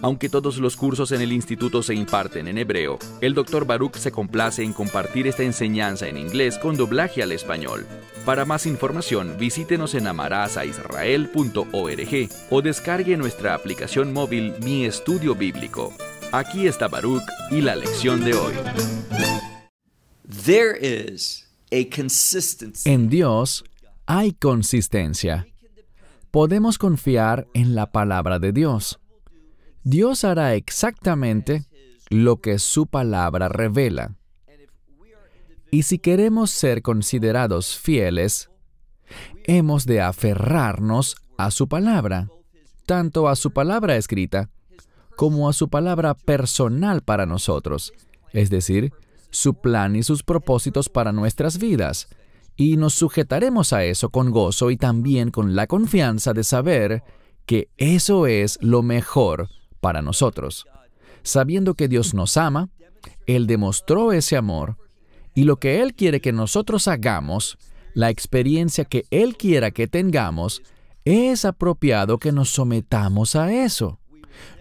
aunque todos los cursos en el instituto se imparten en hebreo, el Dr. Baruch se complace en compartir esta enseñanza en inglés con doblaje al español. Para más información, visítenos en amarazaisrael.org o descargue nuestra aplicación móvil Mi Estudio Bíblico. Aquí está Baruch y la lección de hoy. En Dios hay consistencia. Podemos confiar en la palabra de Dios. Dios hará exactamente lo que su palabra revela. Y si queremos ser considerados fieles, hemos de aferrarnos a su palabra, tanto a su palabra escrita como a su palabra personal para nosotros, es decir, su plan y sus propósitos para nuestras vidas, y nos sujetaremos a eso con gozo y también con la confianza de saber que eso es lo mejor para nosotros. Sabiendo que Dios nos ama, Él demostró ese amor y lo que Él quiere que nosotros hagamos, la experiencia que Él quiera que tengamos, es apropiado que nos sometamos a eso.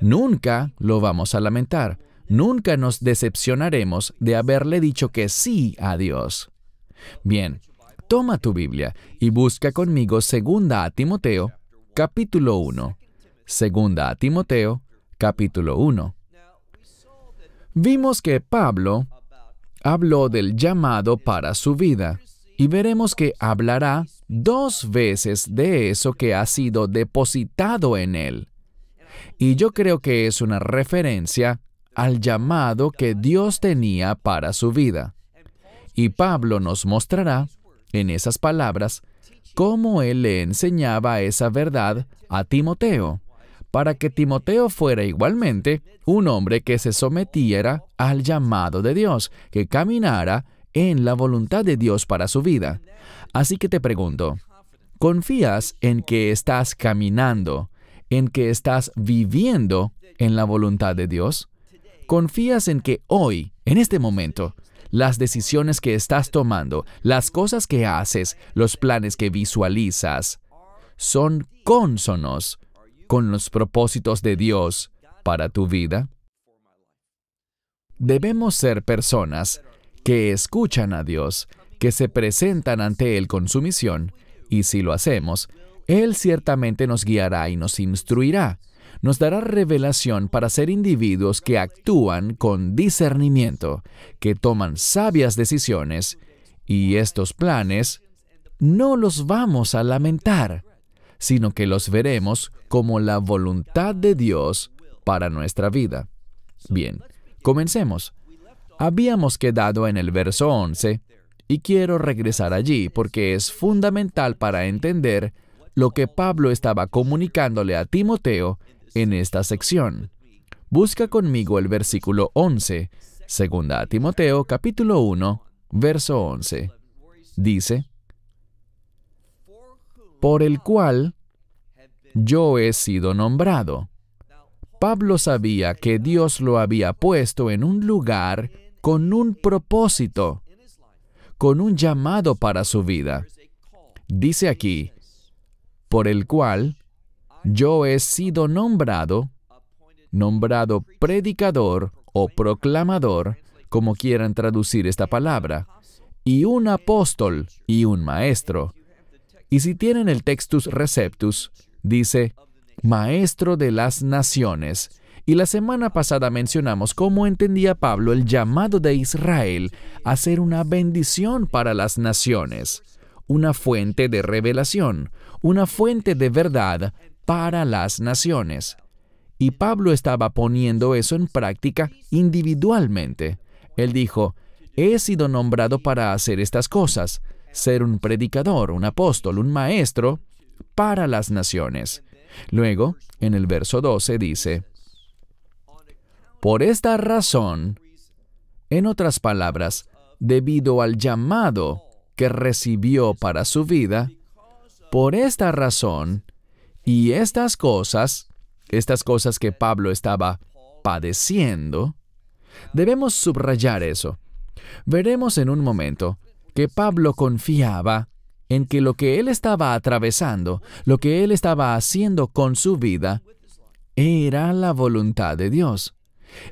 Nunca lo vamos a lamentar, nunca nos decepcionaremos de haberle dicho que sí a Dios. Bien, toma tu Biblia y busca conmigo 2 a Timoteo, capítulo 1. segunda a Timoteo, capítulo 1. Vimos que Pablo habló del llamado para su vida y veremos que hablará dos veces de eso que ha sido depositado en él. Y yo creo que es una referencia al llamado que Dios tenía para su vida. Y Pablo nos mostrará, en esas palabras, cómo él le enseñaba esa verdad a Timoteo para que Timoteo fuera igualmente un hombre que se sometiera al llamado de Dios, que caminara en la voluntad de Dios para su vida. Así que te pregunto, ¿confías en que estás caminando, en que estás viviendo en la voluntad de Dios? ¿Confías en que hoy, en este momento, las decisiones que estás tomando, las cosas que haces, los planes que visualizas, son cónsonos con los propósitos de Dios para tu vida? Debemos ser personas que escuchan a Dios, que se presentan ante Él con sumisión, y si lo hacemos, Él ciertamente nos guiará y nos instruirá, nos dará revelación para ser individuos que actúan con discernimiento, que toman sabias decisiones, y estos planes no los vamos a lamentar sino que los veremos como la voluntad de Dios para nuestra vida. Bien, comencemos. Habíamos quedado en el verso 11 y quiero regresar allí porque es fundamental para entender lo que Pablo estaba comunicándole a Timoteo en esta sección. Busca conmigo el versículo 11, segunda a Timoteo capítulo 1, verso 11. Dice, por el cual yo he sido nombrado. Pablo sabía que Dios lo había puesto en un lugar con un propósito, con un llamado para su vida. Dice aquí, por el cual yo he sido nombrado, nombrado predicador o proclamador, como quieran traducir esta palabra, y un apóstol y un maestro. Y si tienen el Textus Receptus, dice, Maestro de las Naciones. Y la semana pasada mencionamos cómo entendía Pablo el llamado de Israel a ser una bendición para las naciones, una fuente de revelación, una fuente de verdad para las naciones. Y Pablo estaba poniendo eso en práctica individualmente. Él dijo, he sido nombrado para hacer estas cosas, ser un predicador, un apóstol, un maestro para las naciones. Luego, en el verso 12 dice, Por esta razón, en otras palabras, debido al llamado que recibió para su vida, por esta razón y estas cosas, estas cosas que Pablo estaba padeciendo, debemos subrayar eso. Veremos en un momento que Pablo confiaba en que lo que él estaba atravesando, lo que él estaba haciendo con su vida, era la voluntad de Dios.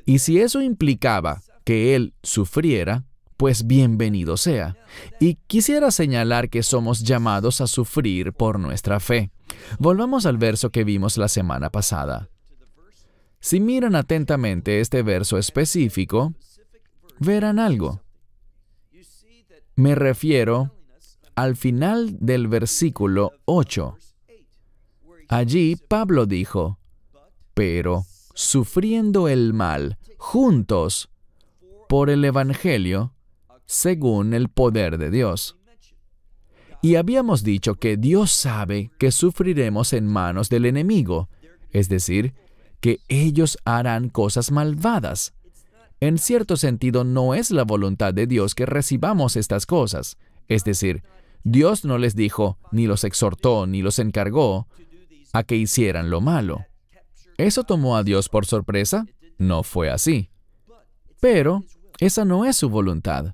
Y si eso implicaba que él sufriera, pues bienvenido sea. Y quisiera señalar que somos llamados a sufrir por nuestra fe. Volvamos al verso que vimos la semana pasada. Si miran atentamente este verso específico, verán algo. Me refiero al final del versículo 8. Allí Pablo dijo, pero sufriendo el mal juntos por el Evangelio según el poder de Dios. Y habíamos dicho que Dios sabe que sufriremos en manos del enemigo, es decir, que ellos harán cosas malvadas. En cierto sentido, no es la voluntad de Dios que recibamos estas cosas. Es decir, Dios no les dijo, ni los exhortó, ni los encargó a que hicieran lo malo. ¿Eso tomó a Dios por sorpresa? No fue así. Pero esa no es su voluntad.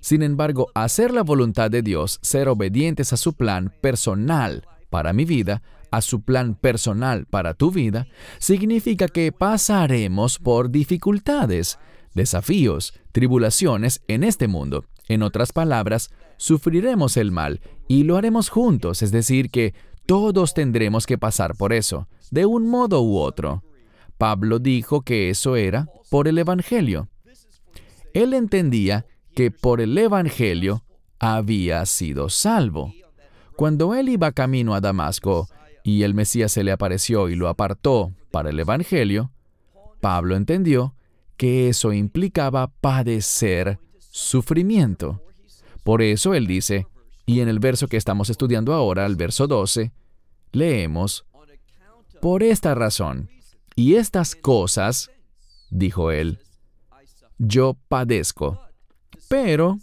Sin embargo, hacer la voluntad de Dios, ser obedientes a su plan personal para mi vida, a su plan personal para tu vida, significa que pasaremos por dificultades, desafíos, tribulaciones en este mundo. En otras palabras, sufriremos el mal y lo haremos juntos, es decir, que todos tendremos que pasar por eso, de un modo u otro. Pablo dijo que eso era por el Evangelio. Él entendía que por el Evangelio había sido salvo. Cuando él iba camino a Damasco, y el Mesías se le apareció y lo apartó para el Evangelio, Pablo entendió que eso implicaba padecer sufrimiento. Por eso él dice, y en el verso que estamos estudiando ahora, el verso 12, leemos, Por esta razón y estas cosas, dijo él, yo padezco. Pero,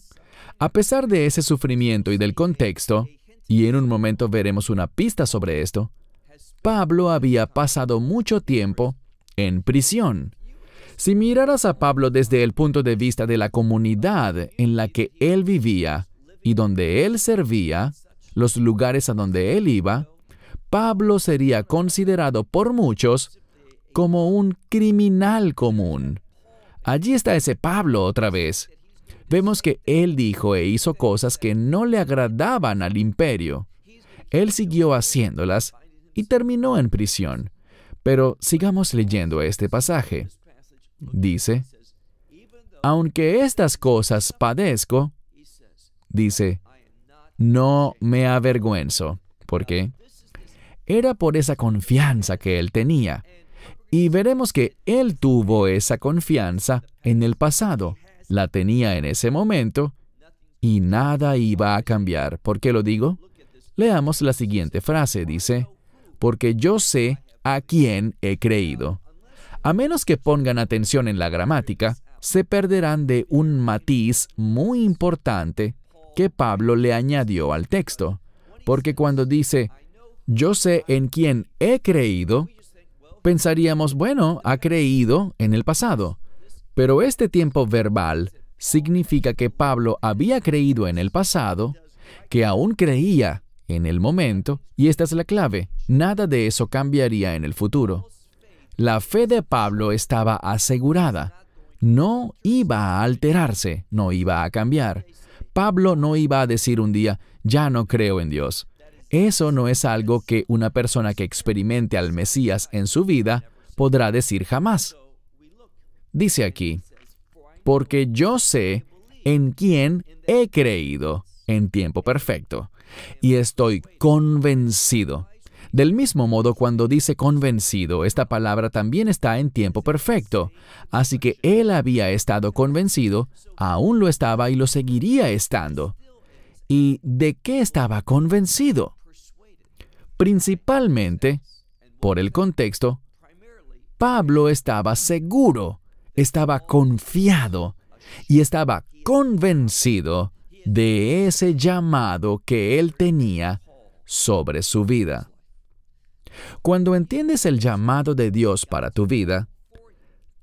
a pesar de ese sufrimiento y del contexto, y en un momento veremos una pista sobre esto, Pablo había pasado mucho tiempo en prisión. Si miraras a Pablo desde el punto de vista de la comunidad en la que él vivía y donde él servía, los lugares a donde él iba, Pablo sería considerado por muchos como un criminal común. Allí está ese Pablo otra vez, vemos que él dijo e hizo cosas que no le agradaban al imperio. Él siguió haciéndolas y terminó en prisión. Pero sigamos leyendo este pasaje. Dice, aunque estas cosas padezco, dice, no me avergüenzo. ¿Por qué? Era por esa confianza que él tenía. Y veremos que él tuvo esa confianza en el pasado la tenía en ese momento y nada iba a cambiar. ¿Por qué lo digo? Leamos la siguiente frase, dice, porque yo sé a quién he creído. A menos que pongan atención en la gramática, se perderán de un matiz muy importante que Pablo le añadió al texto. Porque cuando dice, yo sé en quién he creído, pensaríamos, bueno, ha creído en el pasado. Pero este tiempo verbal significa que Pablo había creído en el pasado, que aún creía en el momento, y esta es la clave, nada de eso cambiaría en el futuro. La fe de Pablo estaba asegurada, no iba a alterarse, no iba a cambiar. Pablo no iba a decir un día, ya no creo en Dios. Eso no es algo que una persona que experimente al Mesías en su vida podrá decir jamás. Dice aquí, porque yo sé en quién he creído en tiempo perfecto y estoy convencido. Del mismo modo, cuando dice convencido, esta palabra también está en tiempo perfecto. Así que él había estado convencido, aún lo estaba y lo seguiría estando. ¿Y de qué estaba convencido? Principalmente, por el contexto, Pablo estaba seguro estaba confiado y estaba convencido de ese llamado que él tenía sobre su vida. Cuando entiendes el llamado de Dios para tu vida,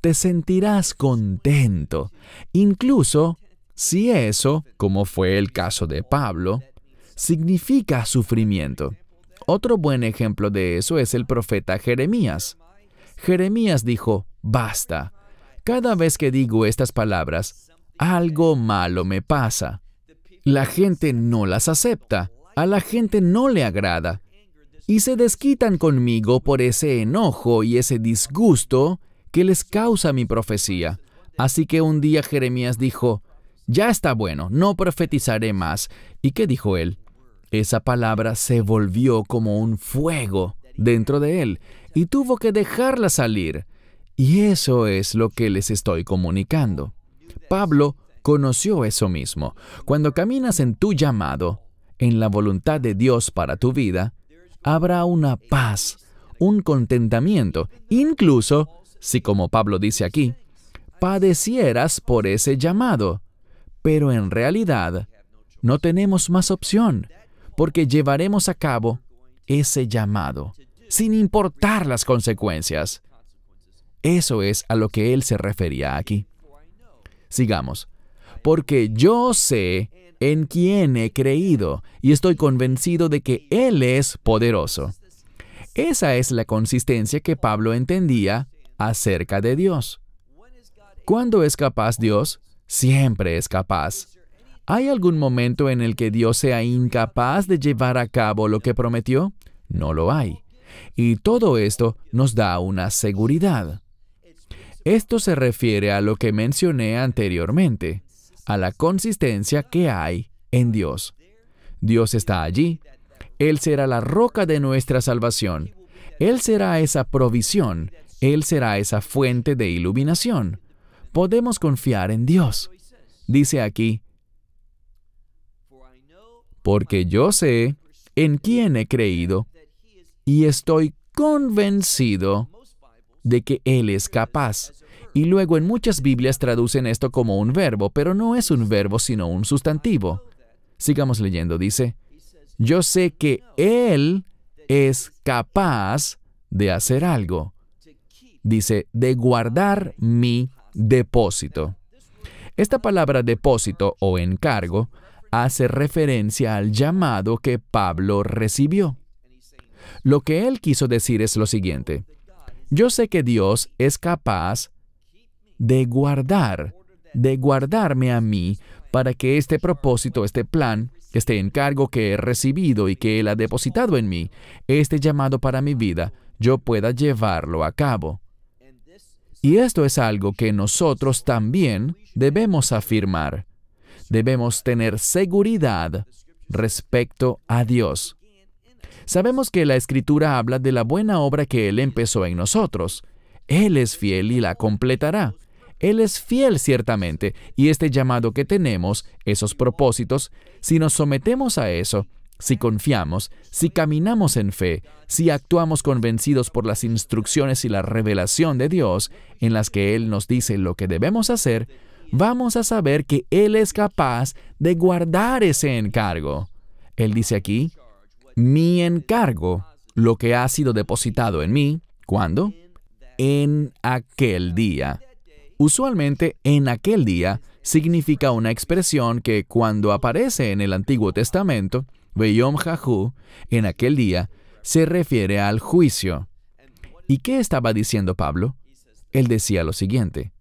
te sentirás contento, incluso si eso, como fue el caso de Pablo, significa sufrimiento. Otro buen ejemplo de eso es el profeta Jeremías. Jeremías dijo, basta, cada vez que digo estas palabras, algo malo me pasa. La gente no las acepta, a la gente no le agrada, y se desquitan conmigo por ese enojo y ese disgusto que les causa mi profecía. Así que un día Jeremías dijo, ya está bueno, no profetizaré más. ¿Y qué dijo él? Esa palabra se volvió como un fuego dentro de él y tuvo que dejarla salir. Y eso es lo que les estoy comunicando. Pablo conoció eso mismo. Cuando caminas en tu llamado, en la voluntad de Dios para tu vida, habrá una paz, un contentamiento, incluso si, como Pablo dice aquí, padecieras por ese llamado. Pero en realidad, no tenemos más opción, porque llevaremos a cabo ese llamado, sin importar las consecuencias. Eso es a lo que él se refería aquí. Sigamos. Porque yo sé en quién he creído y estoy convencido de que Él es poderoso. Esa es la consistencia que Pablo entendía acerca de Dios. ¿Cuándo es capaz Dios? Siempre es capaz. ¿Hay algún momento en el que Dios sea incapaz de llevar a cabo lo que prometió? No lo hay. Y todo esto nos da una seguridad. Esto se refiere a lo que mencioné anteriormente, a la consistencia que hay en Dios. Dios está allí. Él será la roca de nuestra salvación. Él será esa provisión. Él será esa fuente de iluminación. Podemos confiar en Dios. Dice aquí, porque yo sé en quién he creído y estoy convencido de que Él es capaz. Y luego en muchas Biblias traducen esto como un verbo, pero no es un verbo sino un sustantivo. Sigamos leyendo, dice, yo sé que Él es capaz de hacer algo. Dice, de guardar mi depósito. Esta palabra depósito o encargo hace referencia al llamado que Pablo recibió. Lo que él quiso decir es lo siguiente. Yo sé que Dios es capaz de guardar, de guardarme a mí para que este propósito, este plan, este encargo que he recibido y que Él ha depositado en mí, este llamado para mi vida, yo pueda llevarlo a cabo. Y esto es algo que nosotros también debemos afirmar. Debemos tener seguridad respecto a Dios. Sabemos que la Escritura habla de la buena obra que Él empezó en nosotros. Él es fiel y la completará. Él es fiel ciertamente, y este llamado que tenemos, esos propósitos, si nos sometemos a eso, si confiamos, si caminamos en fe, si actuamos convencidos por las instrucciones y la revelación de Dios, en las que Él nos dice lo que debemos hacer, vamos a saber que Él es capaz de guardar ese encargo. Él dice aquí, mi encargo lo que ha sido depositado en mí. ¿Cuándo? En aquel día. Usualmente en aquel día significa una expresión que cuando aparece en el Antiguo Testamento, Beyom Jahu, en aquel día, se refiere al juicio. ¿Y qué estaba diciendo Pablo? Él decía lo siguiente,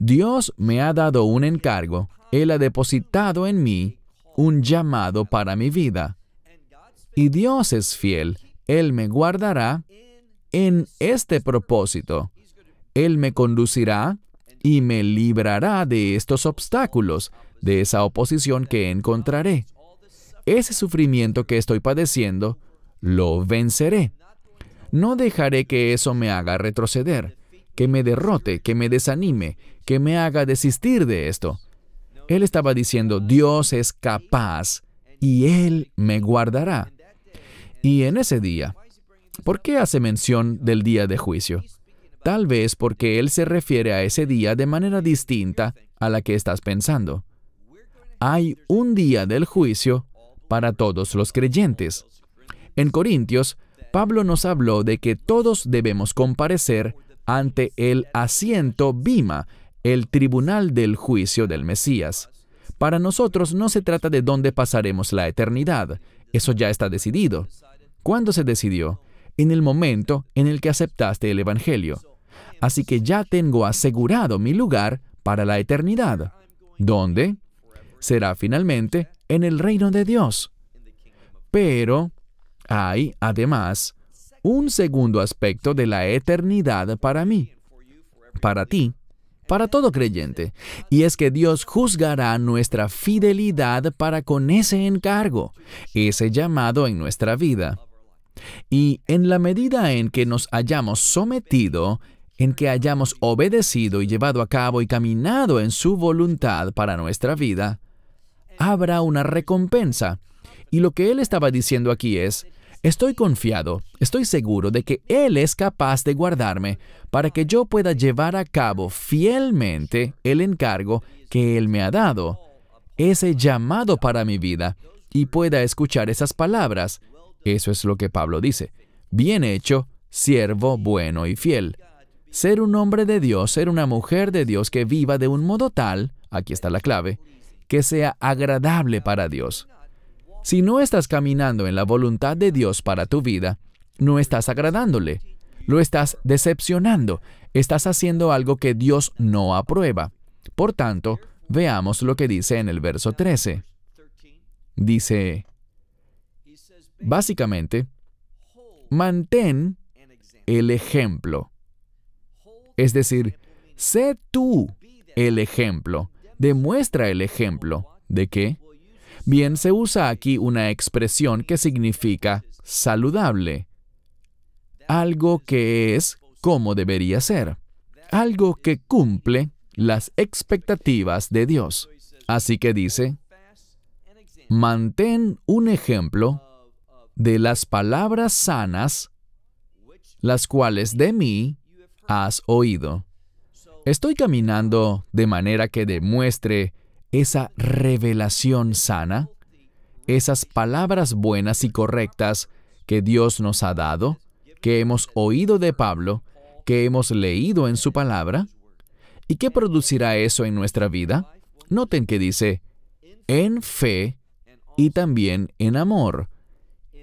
Dios me ha dado un encargo, Él ha depositado en mí un llamado para mi vida. Y Dios es fiel, Él me guardará en este propósito. Él me conducirá y me librará de estos obstáculos, de esa oposición que encontraré. Ese sufrimiento que estoy padeciendo, lo venceré. No dejaré que eso me haga retroceder, que me derrote, que me desanime, que me haga desistir de esto. Él estaba diciendo, Dios es capaz y Él me guardará y en ese día. ¿Por qué hace mención del día de juicio? Tal vez porque él se refiere a ese día de manera distinta a la que estás pensando. Hay un día del juicio para todos los creyentes. En Corintios, Pablo nos habló de que todos debemos comparecer ante el asiento Bima, el tribunal del juicio del Mesías. Para nosotros no se trata de dónde pasaremos la eternidad, eso ya está decidido. ¿Cuándo se decidió? En el momento en el que aceptaste el Evangelio. Así que ya tengo asegurado mi lugar para la eternidad. ¿Dónde? Será finalmente en el reino de Dios. Pero hay, además, un segundo aspecto de la eternidad para mí, para ti, para todo creyente, y es que Dios juzgará nuestra fidelidad para con ese encargo, ese llamado en nuestra vida. Y en la medida en que nos hayamos sometido, en que hayamos obedecido y llevado a cabo y caminado en su voluntad para nuestra vida, habrá una recompensa. Y lo que él estaba diciendo aquí es, estoy confiado, estoy seguro de que él es capaz de guardarme para que yo pueda llevar a cabo fielmente el encargo que él me ha dado, ese llamado para mi vida, y pueda escuchar esas palabras, eso es lo que Pablo dice. Bien hecho, siervo bueno y fiel. Ser un hombre de Dios, ser una mujer de Dios que viva de un modo tal, aquí está la clave, que sea agradable para Dios. Si no estás caminando en la voluntad de Dios para tu vida, no estás agradándole, lo estás decepcionando, estás haciendo algo que Dios no aprueba. Por tanto, veamos lo que dice en el verso 13. Dice, Básicamente, mantén el ejemplo. Es decir, sé tú el ejemplo, demuestra el ejemplo. ¿De qué? Bien, se usa aquí una expresión que significa saludable, algo que es como debería ser, algo que cumple las expectativas de Dios. Así que dice, mantén un ejemplo de las palabras sanas, las cuales de mí has oído. Estoy caminando de manera que demuestre esa revelación sana, esas palabras buenas y correctas que Dios nos ha dado, que hemos oído de Pablo, que hemos leído en su palabra. ¿Y qué producirá eso en nuestra vida? Noten que dice, en fe y también en amor,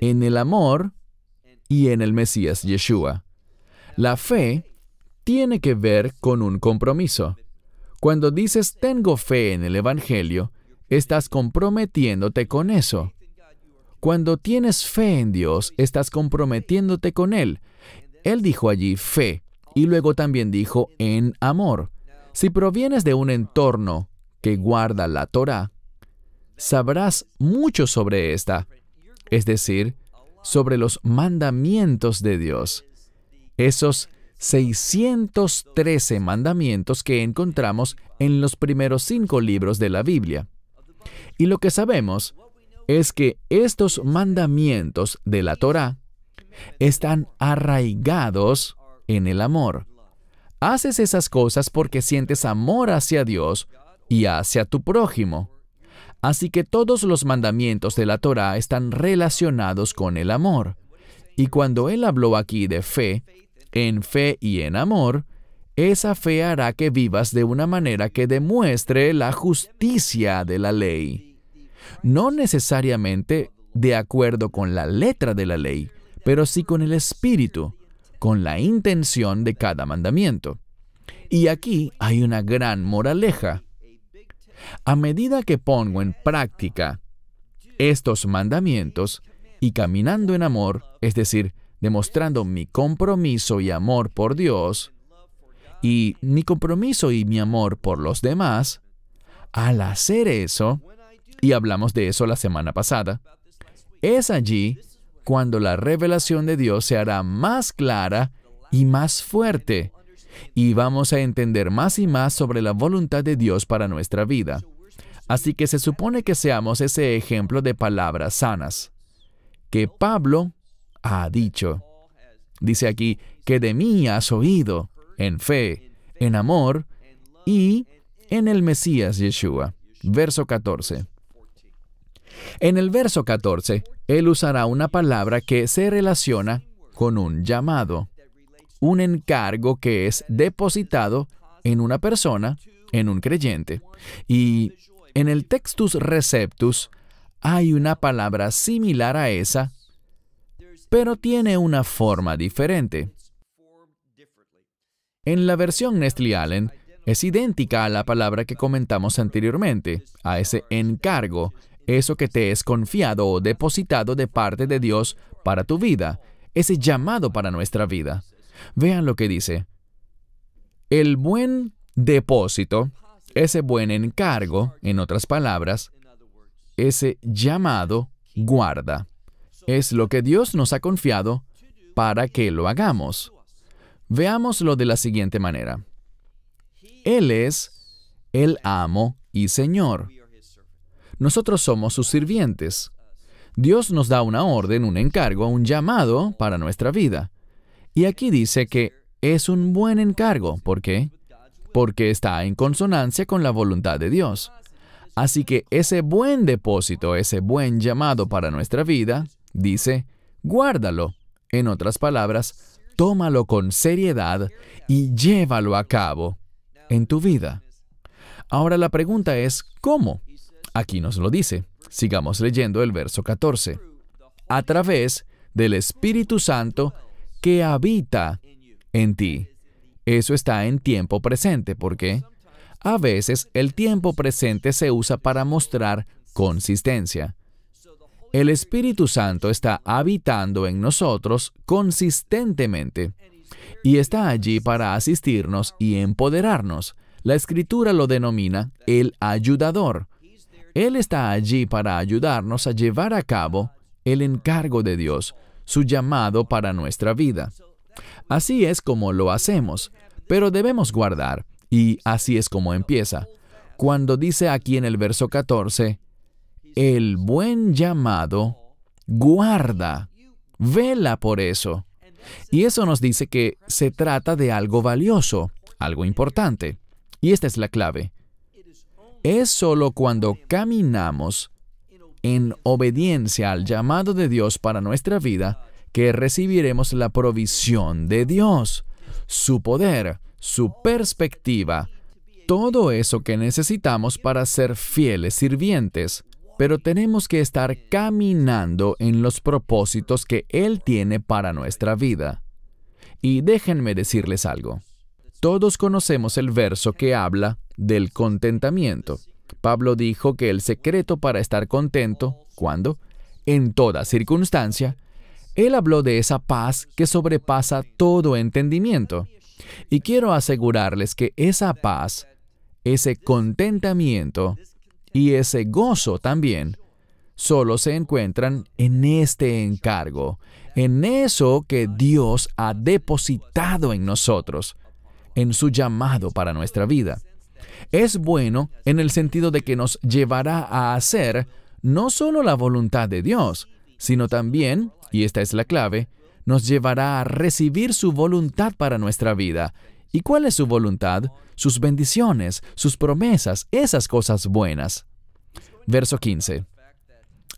en el amor y en el Mesías Yeshua. La fe tiene que ver con un compromiso. Cuando dices tengo fe en el Evangelio, estás comprometiéndote con eso. Cuando tienes fe en Dios, estás comprometiéndote con Él. Él dijo allí fe y luego también dijo en amor. Si provienes de un entorno que guarda la Torah, sabrás mucho sobre esta es decir, sobre los mandamientos de Dios. Esos 613 mandamientos que encontramos en los primeros cinco libros de la Biblia. Y lo que sabemos es que estos mandamientos de la Torá están arraigados en el amor. Haces esas cosas porque sientes amor hacia Dios y hacia tu prójimo. Así que todos los mandamientos de la Torá están relacionados con el amor. Y cuando él habló aquí de fe, en fe y en amor, esa fe hará que vivas de una manera que demuestre la justicia de la ley. No necesariamente de acuerdo con la letra de la ley, pero sí con el espíritu, con la intención de cada mandamiento. Y aquí hay una gran moraleja. A medida que pongo en práctica estos mandamientos y caminando en amor, es decir, demostrando mi compromiso y amor por Dios, y mi compromiso y mi amor por los demás, al hacer eso, y hablamos de eso la semana pasada, es allí cuando la revelación de Dios se hará más clara y más fuerte y vamos a entender más y más sobre la voluntad de Dios para nuestra vida. Así que se supone que seamos ese ejemplo de palabras sanas que Pablo ha dicho. Dice aquí, que de mí has oído, en fe, en amor y en el Mesías Yeshua. Verso 14. En el verso 14, él usará una palabra que se relaciona con un llamado un encargo que es depositado en una persona, en un creyente. Y en el Textus Receptus hay una palabra similar a esa, pero tiene una forma diferente. En la versión Nestle Allen es idéntica a la palabra que comentamos anteriormente, a ese encargo, eso que te es confiado o depositado de parte de Dios para tu vida, ese llamado para nuestra vida. Vean lo que dice. El buen depósito, ese buen encargo, en otras palabras, ese llamado guarda, es lo que Dios nos ha confiado para que lo hagamos. Veámoslo de la siguiente manera. Él es el amo y Señor. Nosotros somos sus sirvientes. Dios nos da una orden, un encargo, un llamado para nuestra vida. Y aquí dice que es un buen encargo. ¿Por qué? Porque está en consonancia con la voluntad de Dios. Así que ese buen depósito, ese buen llamado para nuestra vida, dice, guárdalo. En otras palabras, tómalo con seriedad y llévalo a cabo en tu vida. Ahora la pregunta es, ¿cómo? Aquí nos lo dice. Sigamos leyendo el verso 14. A través del Espíritu Santo que habita en ti. Eso está en tiempo presente, porque a veces el tiempo presente se usa para mostrar consistencia. El Espíritu Santo está habitando en nosotros consistentemente y está allí para asistirnos y empoderarnos. La escritura lo denomina el ayudador. Él está allí para ayudarnos a llevar a cabo el encargo de Dios, su llamado para nuestra vida. Así es como lo hacemos, pero debemos guardar, y así es como empieza, cuando dice aquí en el verso 14, el buen llamado guarda, vela por eso. Y eso nos dice que se trata de algo valioso, algo importante. Y esta es la clave. Es solo cuando caminamos en obediencia al llamado de Dios para nuestra vida que recibiremos la provisión de Dios, su poder, su perspectiva, todo eso que necesitamos para ser fieles sirvientes, pero tenemos que estar caminando en los propósitos que Él tiene para nuestra vida. Y déjenme decirles algo. Todos conocemos el verso que habla del contentamiento. Pablo dijo que el secreto para estar contento, cuando, en toda circunstancia, él habló de esa paz que sobrepasa todo entendimiento. Y quiero asegurarles que esa paz, ese contentamiento y ese gozo también, solo se encuentran en este encargo, en eso que Dios ha depositado en nosotros, en su llamado para nuestra vida. Es bueno en el sentido de que nos llevará a hacer no solo la voluntad de Dios, sino también, y esta es la clave, nos llevará a recibir su voluntad para nuestra vida. ¿Y cuál es su voluntad? Sus bendiciones, sus promesas, esas cosas buenas. Verso 15.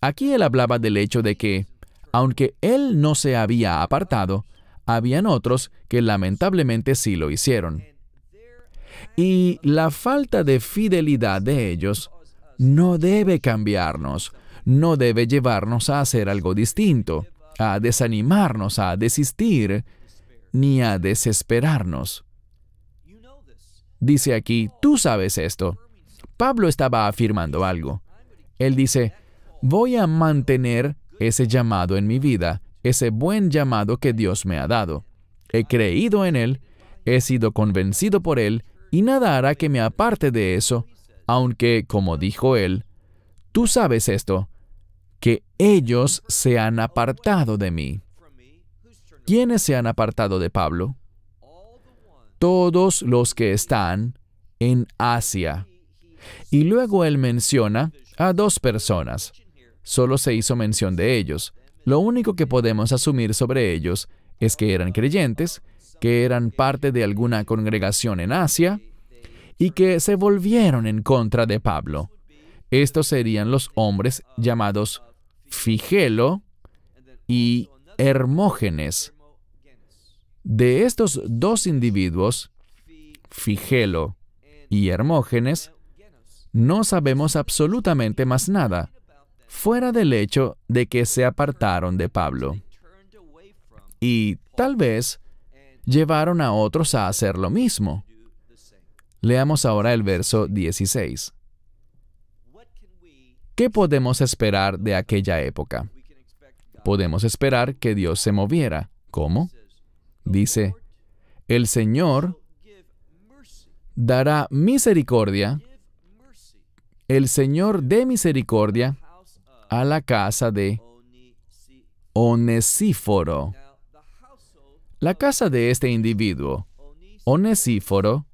Aquí él hablaba del hecho de que, aunque él no se había apartado, habían otros que lamentablemente sí lo hicieron. Y la falta de fidelidad de ellos no debe cambiarnos, no debe llevarnos a hacer algo distinto, a desanimarnos, a desistir, ni a desesperarnos. Dice aquí, tú sabes esto. Pablo estaba afirmando algo. Él dice, voy a mantener ese llamado en mi vida, ese buen llamado que Dios me ha dado. He creído en Él, he sido convencido por Él, y nada hará que me aparte de eso, aunque, como dijo él, tú sabes esto, que ellos se han apartado de mí. ¿Quiénes se han apartado de Pablo? Todos los que están en Asia. Y luego él menciona a dos personas. Solo se hizo mención de ellos. Lo único que podemos asumir sobre ellos es que eran creyentes que eran parte de alguna congregación en Asia y que se volvieron en contra de Pablo. Estos serían los hombres llamados Figelo y Hermógenes. De estos dos individuos, Figelo y Hermógenes, no sabemos absolutamente más nada, fuera del hecho de que se apartaron de Pablo. Y tal vez llevaron a otros a hacer lo mismo. Leamos ahora el verso 16. ¿Qué podemos esperar de aquella época? Podemos esperar que Dios se moviera. ¿Cómo? Dice, el Señor dará misericordia, el Señor de misericordia a la casa de Onesíforo. La casa de este individuo, Onesíforo,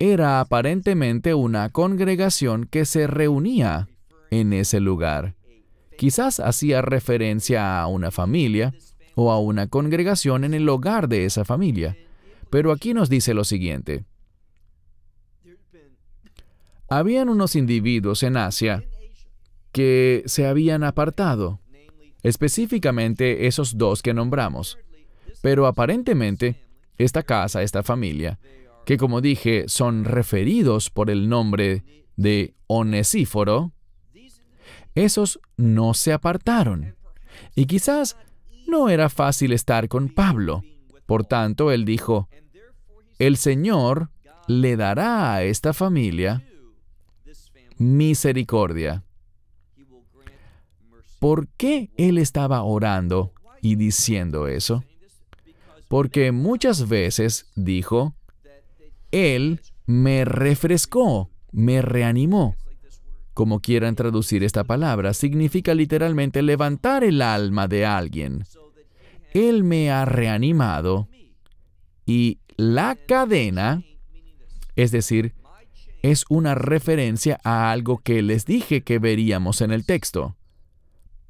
era aparentemente una congregación que se reunía en ese lugar. Quizás hacía referencia a una familia o a una congregación en el hogar de esa familia. Pero aquí nos dice lo siguiente. Habían unos individuos en Asia que se habían apartado, específicamente esos dos que nombramos, pero aparentemente, esta casa, esta familia, que como dije, son referidos por el nombre de Onesíforo, esos no se apartaron. Y quizás no era fácil estar con Pablo. Por tanto, él dijo, el Señor le dará a esta familia misericordia. ¿Por qué él estaba orando y diciendo eso? porque muchas veces dijo, Él me refrescó, me reanimó. Como quieran traducir esta palabra, significa literalmente levantar el alma de alguien. Él me ha reanimado y la cadena, es decir, es una referencia a algo que les dije que veríamos en el texto.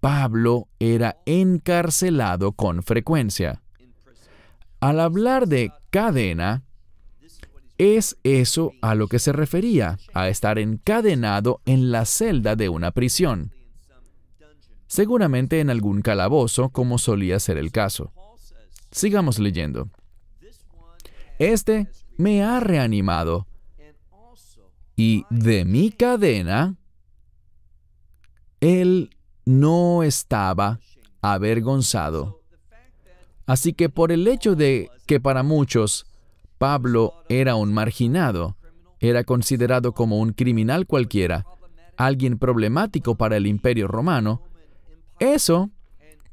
Pablo era encarcelado con frecuencia. Al hablar de cadena, es eso a lo que se refería, a estar encadenado en la celda de una prisión, seguramente en algún calabozo como solía ser el caso. Sigamos leyendo. Este me ha reanimado y de mi cadena, él no estaba avergonzado. Así que por el hecho de que para muchos Pablo era un marginado, era considerado como un criminal cualquiera, alguien problemático para el imperio romano, eso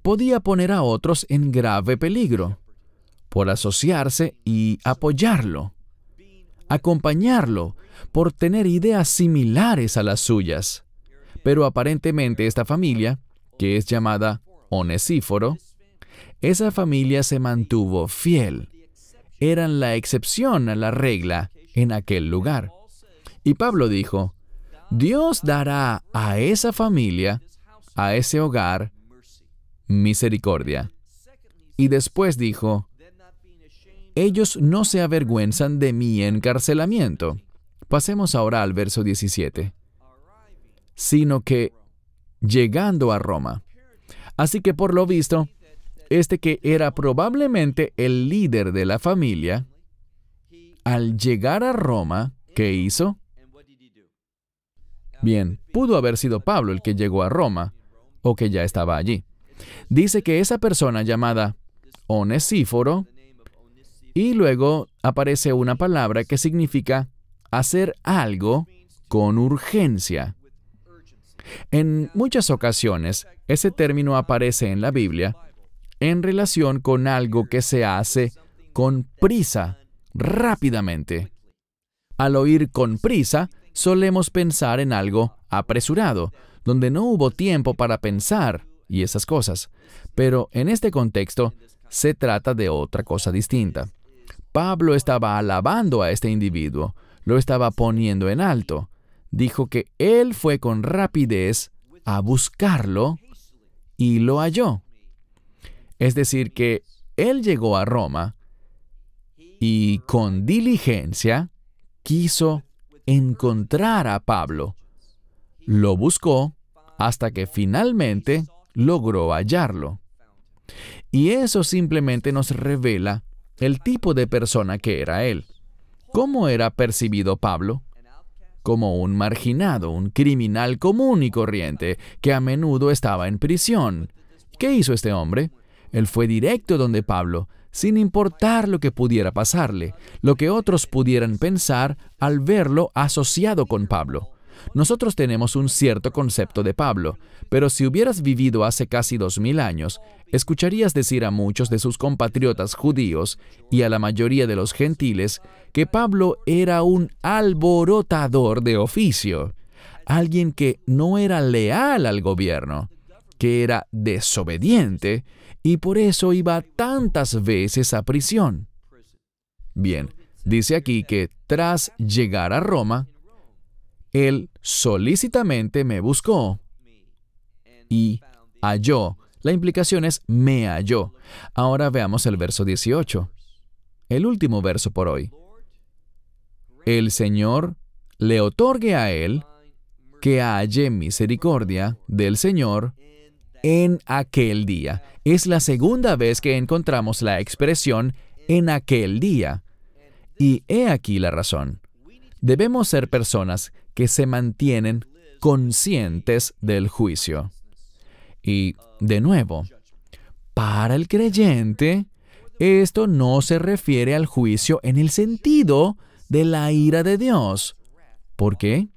podía poner a otros en grave peligro por asociarse y apoyarlo, acompañarlo, por tener ideas similares a las suyas. Pero aparentemente esta familia, que es llamada Onesíforo, esa familia se mantuvo fiel. Eran la excepción a la regla en aquel lugar. Y Pablo dijo, Dios dará a esa familia, a ese hogar, misericordia. Y después dijo, ellos no se avergüenzan de mi encarcelamiento. Pasemos ahora al verso 17. Sino que, llegando a Roma. Así que por lo visto, este que era probablemente el líder de la familia, al llegar a Roma, ¿qué hizo? Bien, pudo haber sido Pablo el que llegó a Roma o que ya estaba allí. Dice que esa persona llamada Onesíforo, y luego aparece una palabra que significa hacer algo con urgencia. En muchas ocasiones, ese término aparece en la Biblia en relación con algo que se hace con prisa, rápidamente. Al oír con prisa, solemos pensar en algo apresurado, donde no hubo tiempo para pensar y esas cosas. Pero en este contexto, se trata de otra cosa distinta. Pablo estaba alabando a este individuo, lo estaba poniendo en alto. Dijo que él fue con rapidez a buscarlo y lo halló. Es decir, que él llegó a Roma y con diligencia quiso encontrar a Pablo. Lo buscó hasta que finalmente logró hallarlo. Y eso simplemente nos revela el tipo de persona que era él. ¿Cómo era percibido Pablo? Como un marginado, un criminal común y corriente que a menudo estaba en prisión. ¿Qué hizo este hombre? Él fue directo donde Pablo, sin importar lo que pudiera pasarle, lo que otros pudieran pensar al verlo asociado con Pablo. Nosotros tenemos un cierto concepto de Pablo, pero si hubieras vivido hace casi dos mil años, escucharías decir a muchos de sus compatriotas judíos y a la mayoría de los gentiles que Pablo era un alborotador de oficio, alguien que no era leal al gobierno, que era desobediente y por eso iba tantas veces a prisión. Bien, dice aquí que tras llegar a Roma, él solícitamente me buscó y halló. La implicación es me halló. Ahora veamos el verso 18, el último verso por hoy. El Señor le otorgue a él que halle misericordia del Señor en aquel día. Es la segunda vez que encontramos la expresión en aquel día. Y he aquí la razón. Debemos ser personas que se mantienen conscientes del juicio. Y, de nuevo, para el creyente, esto no se refiere al juicio en el sentido de la ira de Dios. ¿Por qué?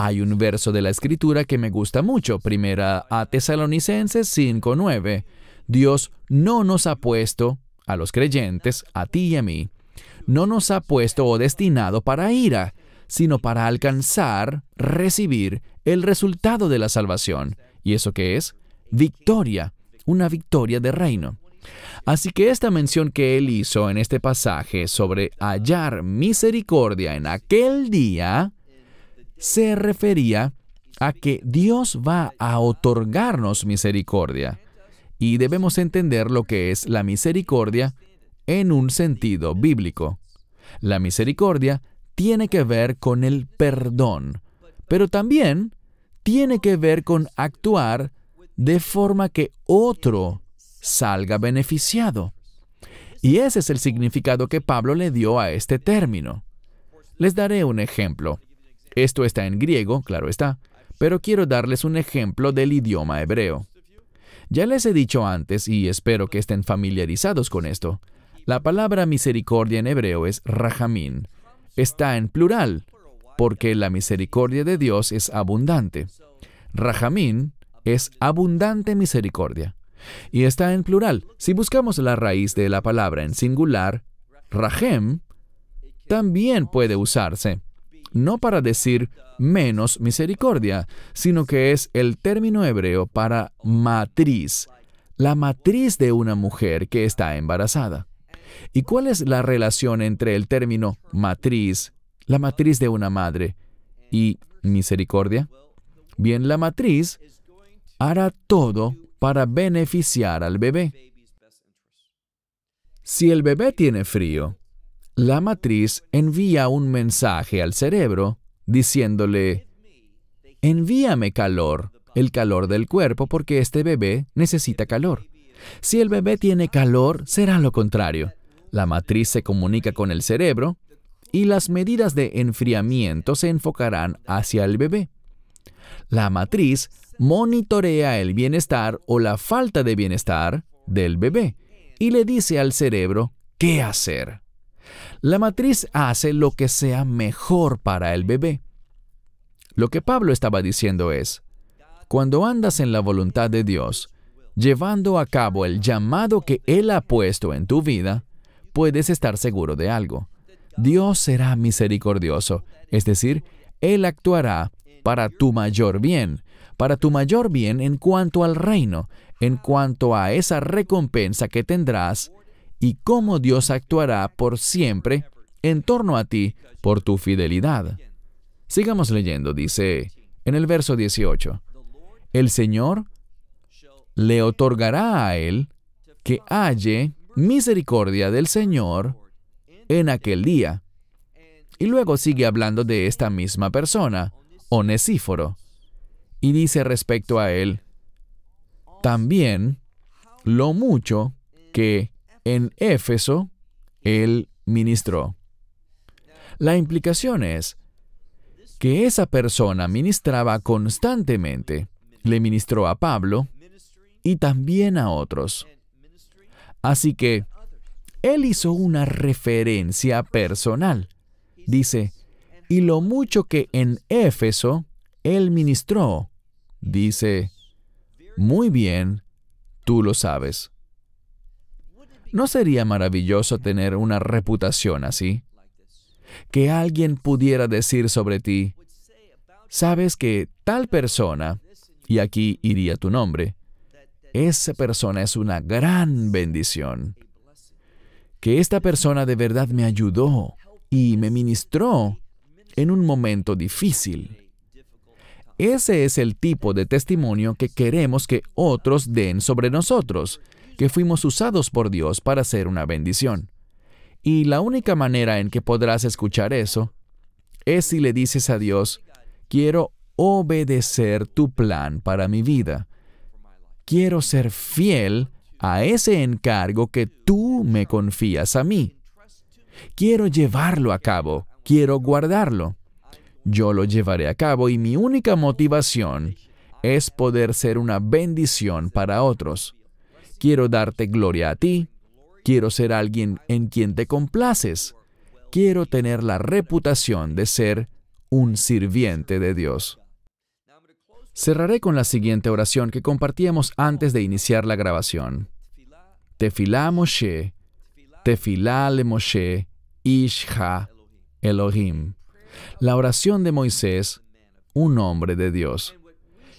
Hay un verso de la Escritura que me gusta mucho, primera a Tesalonicenses 5:9. Dios no nos ha puesto, a los creyentes, a ti y a mí, no nos ha puesto o destinado para ira, sino para alcanzar, recibir el resultado de la salvación. ¿Y eso qué es? Victoria, una victoria de reino. Así que esta mención que él hizo en este pasaje sobre hallar misericordia en aquel día, se refería a que Dios va a otorgarnos misericordia. Y debemos entender lo que es la misericordia en un sentido bíblico. La misericordia tiene que ver con el perdón, pero también tiene que ver con actuar de forma que otro salga beneficiado. Y ese es el significado que Pablo le dio a este término. Les daré un ejemplo. Esto está en griego, claro está, pero quiero darles un ejemplo del idioma hebreo. Ya les he dicho antes, y espero que estén familiarizados con esto, la palabra misericordia en hebreo es rahamín. Está en plural, porque la misericordia de Dios es abundante. Rahamín es abundante misericordia. Y está en plural. Si buscamos la raíz de la palabra en singular, rahem, también puede usarse no para decir menos misericordia, sino que es el término hebreo para matriz, la matriz de una mujer que está embarazada. ¿Y cuál es la relación entre el término matriz, la matriz de una madre, y misericordia? Bien, la matriz hará todo para beneficiar al bebé. Si el bebé tiene frío, la matriz envía un mensaje al cerebro diciéndole, envíame calor, el calor del cuerpo, porque este bebé necesita calor. Si el bebé tiene calor, será lo contrario. La matriz se comunica con el cerebro y las medidas de enfriamiento se enfocarán hacia el bebé. La matriz monitorea el bienestar o la falta de bienestar del bebé y le dice al cerebro qué hacer. La matriz hace lo que sea mejor para el bebé. Lo que Pablo estaba diciendo es, cuando andas en la voluntad de Dios, llevando a cabo el llamado que Él ha puesto en tu vida, puedes estar seguro de algo. Dios será misericordioso, es decir, Él actuará para tu mayor bien, para tu mayor bien en cuanto al reino, en cuanto a esa recompensa que tendrás y cómo Dios actuará por siempre en torno a ti por tu fidelidad. Sigamos leyendo, dice en el verso 18, el Señor le otorgará a él que halle misericordia del Señor en aquel día. Y luego sigue hablando de esta misma persona, Onesíforo, y dice respecto a él, también lo mucho que en Éfeso, él ministró. La implicación es que esa persona ministraba constantemente, le ministró a Pablo y también a otros. Así que él hizo una referencia personal. Dice, y lo mucho que en Éfeso él ministró. Dice, muy bien, tú lo sabes. ¿No sería maravilloso tener una reputación así? Que alguien pudiera decir sobre ti, sabes que tal persona, y aquí iría tu nombre, esa persona es una gran bendición. Que esta persona de verdad me ayudó y me ministró en un momento difícil. Ese es el tipo de testimonio que queremos que otros den sobre nosotros que fuimos usados por Dios para ser una bendición. Y la única manera en que podrás escuchar eso es si le dices a Dios, quiero obedecer tu plan para mi vida. Quiero ser fiel a ese encargo que tú me confías a mí. Quiero llevarlo a cabo, quiero guardarlo. Yo lo llevaré a cabo y mi única motivación es poder ser una bendición para otros. Quiero darte gloria a ti. Quiero ser alguien en quien te complaces. Quiero tener la reputación de ser un sirviente de Dios. Cerraré con la siguiente oración que compartíamos antes de iniciar la grabación. Tefilá Moshe, Tefilá le Moshe, Ishha Elohim. La oración de Moisés, un hombre de Dios.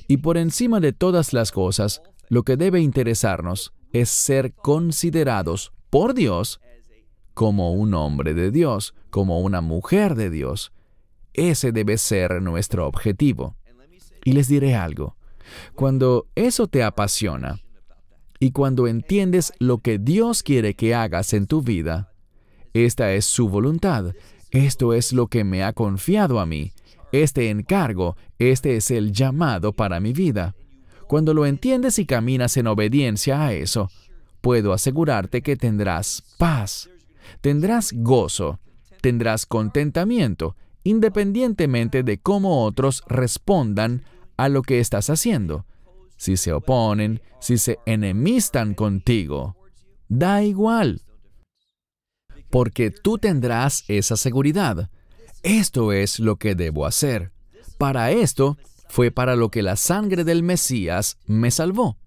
Y por encima de todas las cosas, lo que debe interesarnos es ser considerados por Dios como un hombre de Dios, como una mujer de Dios. Ese debe ser nuestro objetivo. Y les diré algo. Cuando eso te apasiona y cuando entiendes lo que Dios quiere que hagas en tu vida, esta es su voluntad, esto es lo que me ha confiado a mí, este encargo, este es el llamado para mi vida. Cuando lo entiendes y caminas en obediencia a eso, puedo asegurarte que tendrás paz, tendrás gozo, tendrás contentamiento, independientemente de cómo otros respondan a lo que estás haciendo. Si se oponen, si se enemistan contigo, da igual, porque tú tendrás esa seguridad. Esto es lo que debo hacer. Para esto fue para lo que la sangre del Mesías me salvó.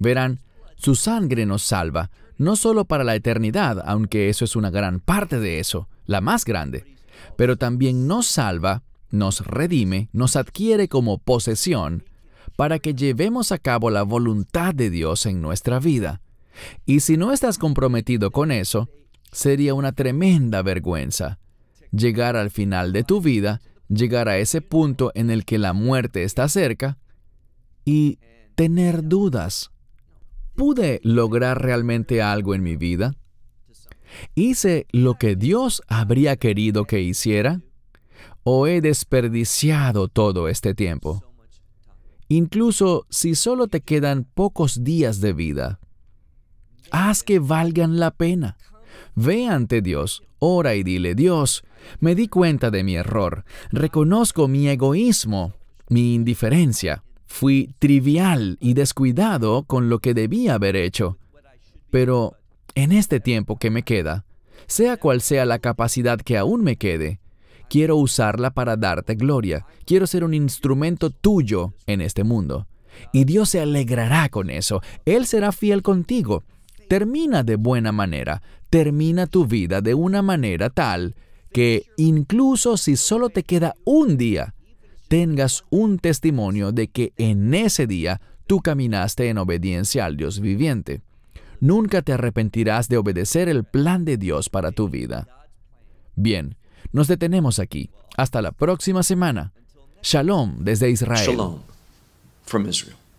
Verán, su sangre nos salva, no solo para la eternidad, aunque eso es una gran parte de eso, la más grande, pero también nos salva, nos redime, nos adquiere como posesión, para que llevemos a cabo la voluntad de Dios en nuestra vida. Y si no estás comprometido con eso, sería una tremenda vergüenza llegar al final de tu vida llegar a ese punto en el que la muerte está cerca y tener dudas. ¿Pude lograr realmente algo en mi vida? ¿Hice lo que Dios habría querido que hiciera? ¿O he desperdiciado todo este tiempo? Incluso si solo te quedan pocos días de vida, haz que valgan la pena. Ve ante Dios, Ora y dile, Dios, me di cuenta de mi error, reconozco mi egoísmo, mi indiferencia, fui trivial y descuidado con lo que debía haber hecho. Pero en este tiempo que me queda, sea cual sea la capacidad que aún me quede, quiero usarla para darte gloria, quiero ser un instrumento tuyo en este mundo. Y Dios se alegrará con eso, Él será fiel contigo, termina de buena manera, termina tu vida de una manera tal que incluso si solo te queda un día, tengas un testimonio de que en ese día tú caminaste en obediencia al Dios viviente. Nunca te arrepentirás de obedecer el plan de Dios para tu vida. Bien, nos detenemos aquí. Hasta la próxima semana. Shalom desde Israel. Shalom from Israel.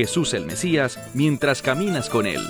Jesús el Mesías mientras caminas con Él.